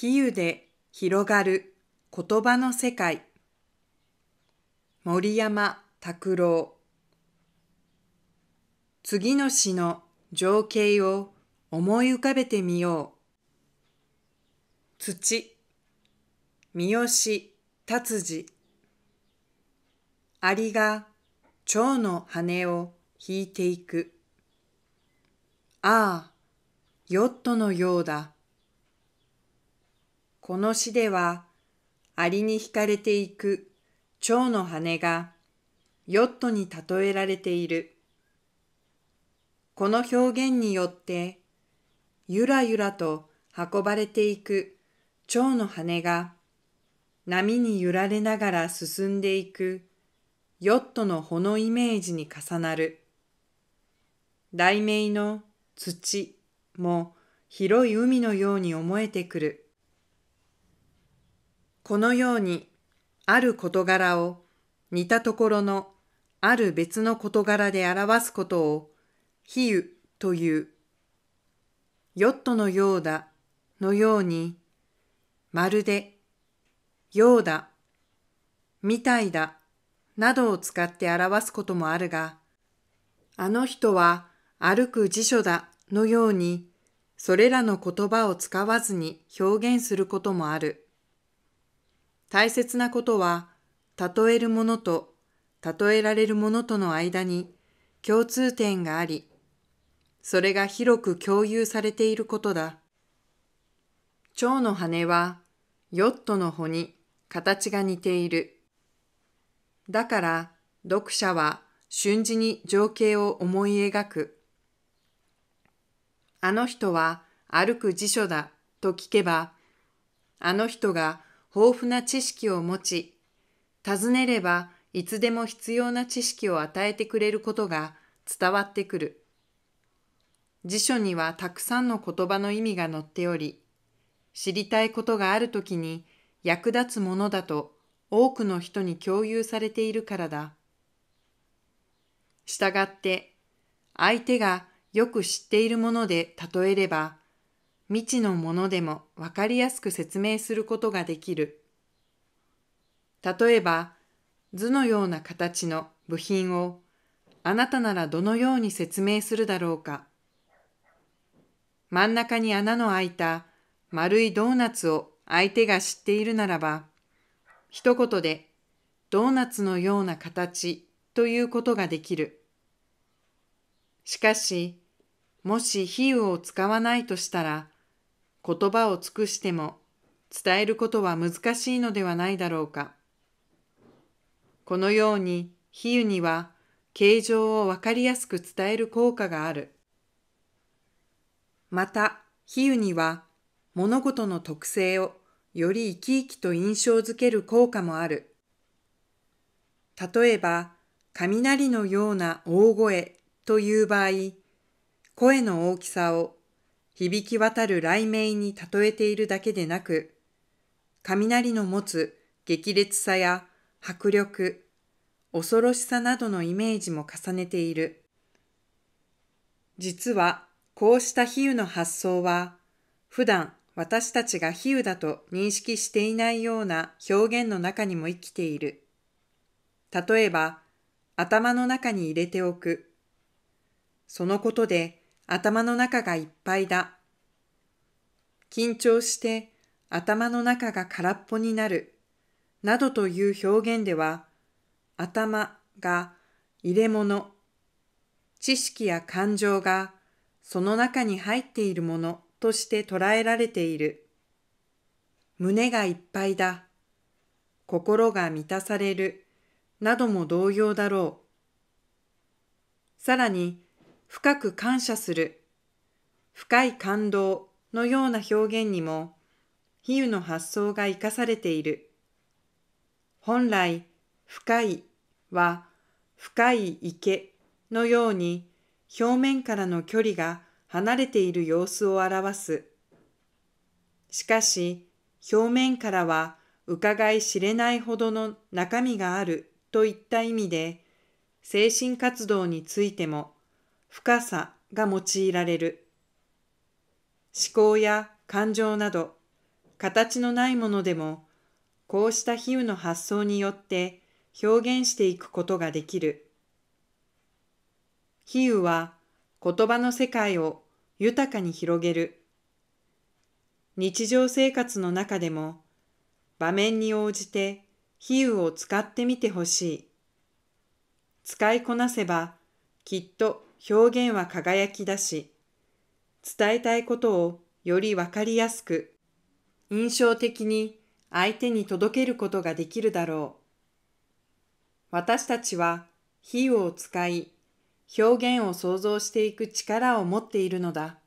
比喩で広がる言葉の世界森山拓郎次の詩の情景を思い浮かべてみよう土三好達治アリが蝶の羽を引いていくああヨットのようだこの詩では、アリに惹かれていく蝶の羽がヨットに例えられている。この表現によって、ゆらゆらと運ばれていく蝶の羽が波に揺られながら進んでいくヨットの穂のイメージに重なる。題名の土も広い海のように思えてくる。このようにある事柄を似たところのある別の事柄で表すことを比喩という。ヨットのようだのようにまるでようだみたいだなどを使って表すこともあるが、あの人は歩く辞書だのように、それらの言葉を使わずに表現することもある。大切なことは、例えるものと例えられるものとの間に共通点があり、それが広く共有されていることだ。蝶の羽はヨットの穂に形が似ている。だから読者は瞬時に情景を思い描く。あの人は歩く辞書だと聞けば、あの人が豊富な知識を持ち、尋ねればいつでも必要な知識を与えてくれることが伝わってくる。辞書にはたくさんの言葉の意味が載っており、知りたいことがあるときに役立つものだと多くの人に共有されているからだ。したがって、相手がよく知っているもので例えれば、未知のものでも分かりやすく説明することができる。例えば、図のような形の部品をあなたならどのように説明するだろうか。真ん中に穴の開いた丸いドーナツを相手が知っているならば、一言でドーナツのような形ということができる。しかし、もし比喩を使わないとしたら、言葉を尽くしても伝えることは難しいのではないだろうか。このように比喩には形状をわかりやすく伝える効果がある。また、比喩には物事の特性をより生き生きと印象づける効果もある。例えば、雷のような大声という場合、声の大きさを響き渡る雷鳴に例えているだけでなく、雷の持つ激烈さや迫力、恐ろしさなどのイメージも重ねている。実は、こうした比喩の発想は、普段私たちが比喩だと認識していないような表現の中にも生きている。例えば、頭の中に入れておく。そのことで頭の中がいっぱいだ。緊張して頭の中が空っぽになる。などという表現では、頭が入れ物、知識や感情がその中に入っているものとして捉えられている。胸がいっぱいだ。心が満たされる。なども同様だろう。さらに、深く感謝する、深い感動のような表現にも、比喩の発想が生かされている。本来、深いは、深い池のように、表面からの距離が離れている様子を表す。しかし、表面からは伺い知れないほどの中身があるといった意味で、精神活動についても、深さが用いられる。思考や感情など、形のないものでも、こうした比喩の発想によって表現していくことができる。比喩は言葉の世界を豊かに広げる。日常生活の中でも場面に応じて比喩を使ってみてほしい。使いこなせばきっと表現は輝きだし、伝えたいことをよりわかりやすく、印象的に相手に届けることができるだろう。私たちは比喩を使い、表現を想像していく力を持っているのだ。